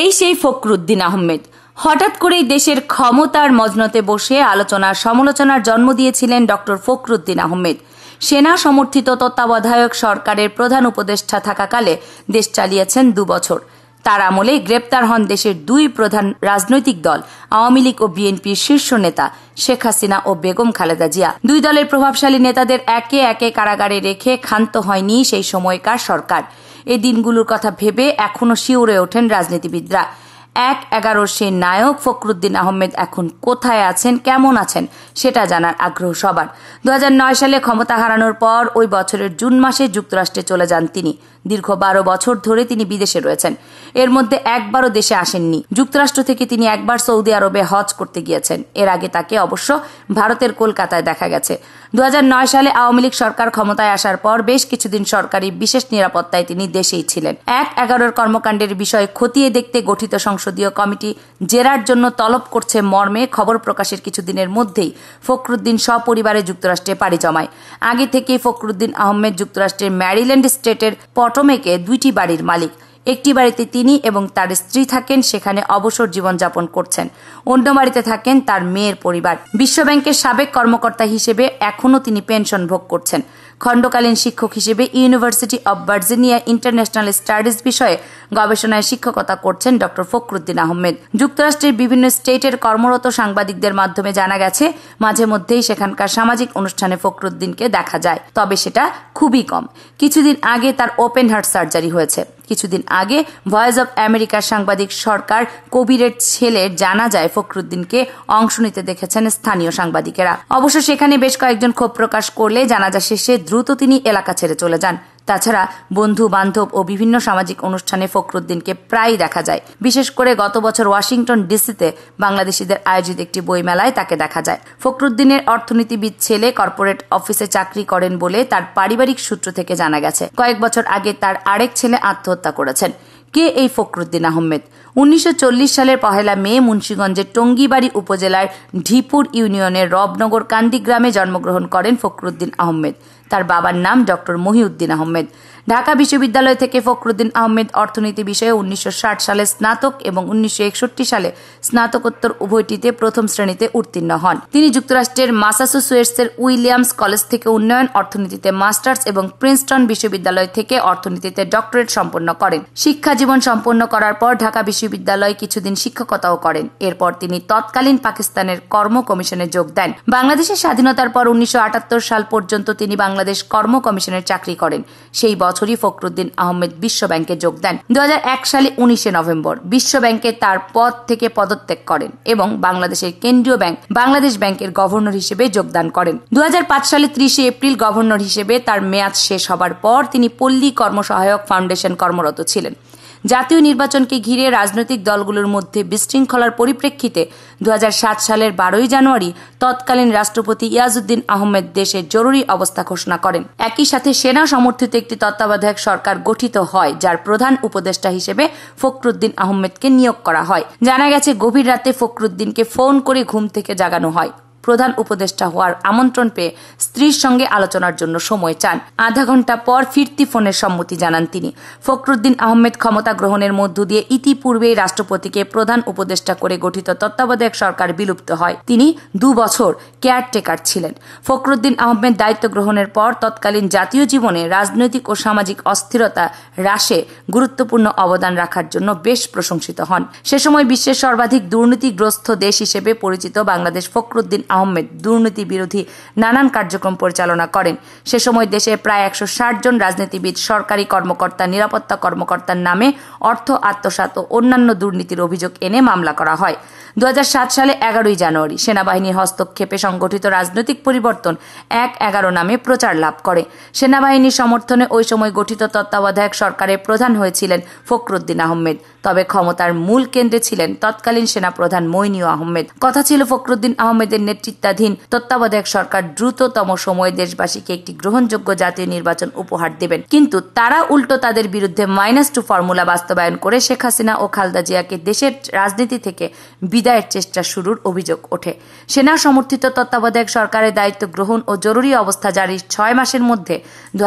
এই সেই ফখরুদ্দিন আহমেদ হঠাৎ করেই দেশের ক্ষমতার মজনতে বসে আলোচনা সমালোচনার জন্ম দিয়েছিলেন ডক্টর ফখরুদ্দিন আহমেদ সেনা সমর্থিত তত্ত্বাবধায়ক সরকারের প্রধান উপদেষ্টা থাকাকালে দেশ চালিয়েছেন দুবছর তার আমলে গ্রেপ্তার হন দেশের দুই প্রধান রাজনৈতিক দল আওয়ামী লীগ ও বিএনপির শীর্ষ নেতা শেখ হাসিনা ও বেগম খালেদা জিয়া দুই দলের প্রভাবশালী নেতাদের একে একে কারাগারে রেখে ক্ষান্ত হয়নি সেই সময়কার সরকার এই দিনগুলোর কথা ভেবে এখনও শিউরে ওঠেন রাজনীতিবিদরা এক এগারো সেই নায়ক ফখরুদ্দিন আহমেদ এখন কোথায় আছেন কেমন আছেন সেটা জানার আগ্রহ সবার দু সালে ক্ষমতা হারানোর পর ওই বছরের জুন মাসে যুক্তরাষ্ট্রে চলে যান তিনি দীর্ঘ বারো বছর ধরে তিনি বিদেশে রয়েছেন এর মধ্যে একবারও দেশে আসেননি যুক্তরাষ্ট্র থেকে তিনি একবার সৌদি আরবে হজ করতে গিয়েছেন এর আগে তাকে অবশ্য ভারতের কলকাতায় দেখা গেছে দু সালে আওয়ামী লীগ সরকার ক্ষমতায় আসার পর বেশ কিছুদিন সরকারি বিশেষ নিরাপত্তায় তিনি দেশেই ছিলেন এক এগারোর কর্মকাণ্ডের বিষয়ে খতিয়ে দেখতে গঠিত সংসদ সংসদীয় কমিটি জেরার জন্য তলব করছে মর্মে খবর প্রকাশের কিছুদিনের মধ্যেই ফখরুদ্দিন সপরিবারে যুক্তরাষ্ট্রে পাড়ি জমায় আগে থেকেই ফখরুদ্দিন আহমেদ যুক্তরাষ্ট্রের ম্যারিল্যান্ড স্টেটের পটমেকে দুইটি বাড়ির মালিক একটি বাড়িতে তিনি এবং তার স্ত্রী থাকেন সেখানে অবসর জীবনযাপন করছেন অন্য বাড়িতে থাকেন তার মেয়ের পরিবার বিশ্বব্যাংকের সাবেক কর্মকর্তা হিসেবে এখনও তিনি পেনশন ভোগ করছেন খণ্ডকালীন শিক্ষক হিসেবে university of Virginia international studies বিষয়ে গবেষণায় শিক্ষকতা করছেন ড ফখরুদ্দিন আহমেদ যুক্তরাষ্ট্রের বিভিন্ন স্টেটের কর্মরত সাংবাদিকদের মাধ্যমে জানা গেছে মাঝে মধ্যেই সেখানকার সামাজিক অনুষ্ঠানে ফখরুদ্দিনকে দেখা যায় তবে সেটা খুবই কম কিছুদিন আগে তার ওপেন হার্ট সার্জারি হয়েছে কিছুদিন আগে ভয়েস অব আমেরিকার সাংবাদিক সরকার কবিরের ছেলে জানা যায় ফখরুদ্দিনকে অংশ নিতে দেখেছেন স্থানীয় সাংবাদিকেরা অবশ্য সেখানে বেশ কয়েকজন ক্ষোভ প্রকাশ করলে জানাজা শেষে দ্রুত তিনি এলাকা ছেড়ে চলে যান তাছাড়া বন্ধু বান্ধব ও বিভিন্ন সামাজিক অনুষ্ঠানে ফখরুদ্দিনকে প্রায়ই দেখা যায় বিশেষ করে গত বছর ওয়াশিংটন ডিসিতে বাংলাদেশিদের আয়োজিত একটি বইমেলায় তাকে দেখা যায় ফখরুদ্দিনের অর্থনীতিবিদ ছেলে কর্পোরেট অফিসে চাকরি করেন বলে তার পারিবারিক সূত্র থেকে জানা গেছে কয়েক বছর আগে তার আরেক ছেলে আত্মহত্যা করেছেন কে এই ফখরুদ্দিন আহমেদ উনিশশো সালের পহেলা মে মুন্সীগঞ্জের টঙ্গিবাড়ি উপজেলার ঢিপুর ইউনিয়নের রবনগর কান্দি গ্রামে জন্মগ্রহণ করেন ফখরুদ্দিন আহমেদ তার বাবার নাম ডক্টর মহিউদ্দিন আহমেদ ঢাকা বিশ্ববিদ্যালয় থেকে ফখরুদ্দিন আহমেদ অর্থনীতি বিষয়ে উনিশশো সালে স্নাতক এবং উনিশশো সালে স্নাতকোত্তর উভয়টিতে প্রথম শ্রেণীতে উত্তীর্ণ হন তিনি যুক্তরাষ্ট্রের মাসাসুসুয়েটসের উইলিয়ামস কলেজ থেকে উন্নয়ন অর্থনীতিতে মাস্টার্স এবং প্রিন্সটন বিশ্ববিদ্যালয় থেকে অর্থনীতিতে ডক্টরেট সম্পন্ন করেন শিক্ষা জীবন সম্পন্ন করার পর ঢাকা বিশ্ববিদ্যালয়ে কিছুদিন শিক্ষকতাও করেন এরপর তিনি তৎকালীন পাকিস্তানের কর্ম কমিশনে যোগ দেন বাংলাদেশের স্বাধীনতার পর উনিশশো সাল পর্যন্ত তিনি বাংলা বাংলাদেশ কর্ম কমিশনের চাকরি করেন সেই বছরই ফখরুদ্দিন আহমেদ বিশ্ব ব্যাংকে যোগ দেন দু সালে উনিশে নভেম্বর বিশ্ব ব্যাংকে তার পদ থেকে পদত্যাগ করেন এবং বাংলাদেশের কেন্দ্রীয় ব্যাংক বাংলাদেশ ব্যাংকের গভর্নর হিসেবে যোগদান করেন দু সালে ত্রিশে এপ্রিল গভর্নর হিসেবে তার মেয়াদ শেষ হবার পর তিনি পল্লী কর্মসহায়ক ফাউন্ডেশন কর্মরত ছিলেন জাতীয় নির্বাচনকে ঘিরে রাজনৈতিক দলগুলোর মধ্যে বিশৃঙ্খলার পরিপ্রেক্ষিতে দু সালের বারোই জানুয়ারি তৎকালীন রাষ্ট্রপতি ইয়াজউদ্দিন আহমেদ দেশের জরুরি অবস্থা ঘোষণা করেন একই সাথে সেনা সমর্থিত একটি তত্ত্বাবধায়ক সরকার গঠিত হয় যার প্রধান উপদেষ্টা হিসেবে ফখরুদ্দিন আহমেদকে নিয়োগ করা হয় জানা গেছে গভীর রাতে ফখরুদ্দিনকে ফোন করে ঘুম থেকে জাগানো হয় প্রধান উপদেষ্টা হওয়ার আমন্ত্রণ পেয়ে স্ত্রীর সঙ্গে আলোচনার জন্য সময় চান আধা ঘন্টা পর ফিরতি ফোনের সম্মতি জানান তিনি ফখরুদ্দিন আহমেদ ক্ষমতা গ্রহণের মধ্য দিয়ে ইতিপূর্বেই রাষ্ট্রপতিকে প্রধান উপদেষ্টা করে গঠিত তত্ত্বাবধায়ক সরকার বিলুপ্ত হয় তিনি দু বছর কেয়ারটেকার ছিলেন ফখরুদ্দিন আহমেদ দায়িত্ব গ্রহণের পর তৎকালীন জাতীয় জীবনে রাজনৈতিক ও সামাজিক অস্থিরতা হ্রাসে গুরুত্বপূর্ণ অবদান রাখার জন্য বেশ প্রশংসিত হন সে সময় বিশ্বের সর্বাধিক দুর্নীতিগ্রস্ত দেশ হিসেবে পরিচিত বাংলাদেশ ফখরুদ্দিন আহমেদ দুর্নীতি বিরোধী নানান কার্যক্রম পরিচালনা করেন সে সময় দেশে প্রায় একশো জন রাজনীতিবিদ সরকারি কর্মকর্তা নিরাপত্তা কর্মকর্তার নামে অর্থ আত্মসাত ও অন্যান্য দুর্নীতির অভিযোগ এনে মামলা করা হয় দু সালে এগারোই জানুয়ারি সেনাবাহিনীর হস্তক্ষেপে সংগঠিত রাজনৈতিক পরিবর্তন এক এগারো নামে প্রচার লাভ করে সেনাবাহিনীর সমর্থনে ওই সময় গঠিত তত্ত্বাবধায়ক সরকারের প্রধান হয়েছিলেন ফখরুদ্দিন আহমেদ তবে ক্ষমতার মূল কেন্দ্রে ছিলেন তৎকালীন সেনাপ্রধান মইনীয় আহমেদ কথা ছিল ফখরুদ্দিন আহমেদের নেতৃত্বাধীন তত্ত্বাবধায়ক সরকার দ্রুততম সময়ে দেশবাসীকে একটি গ্রহণযোগ্য জাতীয় নির্বাচন উপহার দেবেন কিন্তু তারা উল্টো তাদের বিরুদ্ধে মাইনাস টু ফর্মুলা বাস্তবায়ন করে শেখ হাসিনা ও খালদা জিয়াকে দেশের রাজনীতি থেকে বিদায়ের চেষ্টা শুরুর অভিযোগ ওঠে সেনা সমর্থিত তত্ত্বাবধায়ক সরকারের দায়িত্ব গ্রহণ ও জরুরি অবস্থা জারির ছয় মাসের মধ্যে দু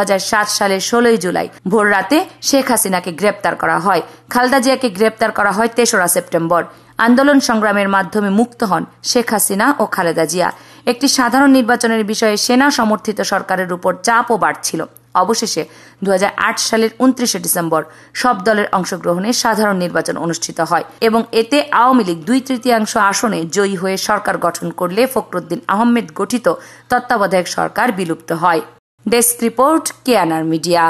সালের ষোলোই জুলাই ভোর রাতে শেখ হাসিনাকে গ্রেপ্তার করা হয় খালদা জিয়াকে গ্রেপ্তার করা হয় তেসরা সেপ্টেম্বর আন্দোলন সংগ্রামের মাধ্যমে মুক্ত হন শেখ হাসিনা ও খালেদা জিয়া একটি সাধারণ নির্বাচনের বিষয়ে সেনা সমর্থিত সরকারের উপর চাপও বাড়ছিল অবশেষে দু সালের উনত্রিশে ডিসেম্বর সব দলের অংশগ্রহণে সাধারণ নির্বাচন অনুষ্ঠিত হয় এবং এতে আওয়ামী লীগ দুই তৃতীয়াংশ আসনে জয়ী হয়ে সরকার গঠন করলে ফখরুদ্দিন আহমেদ গঠিত তত্ত্বাবধায়ক সরকার বিলুপ্ত হয় ডেস্ক রিপোর্ট কেয়ানার মিডিয়া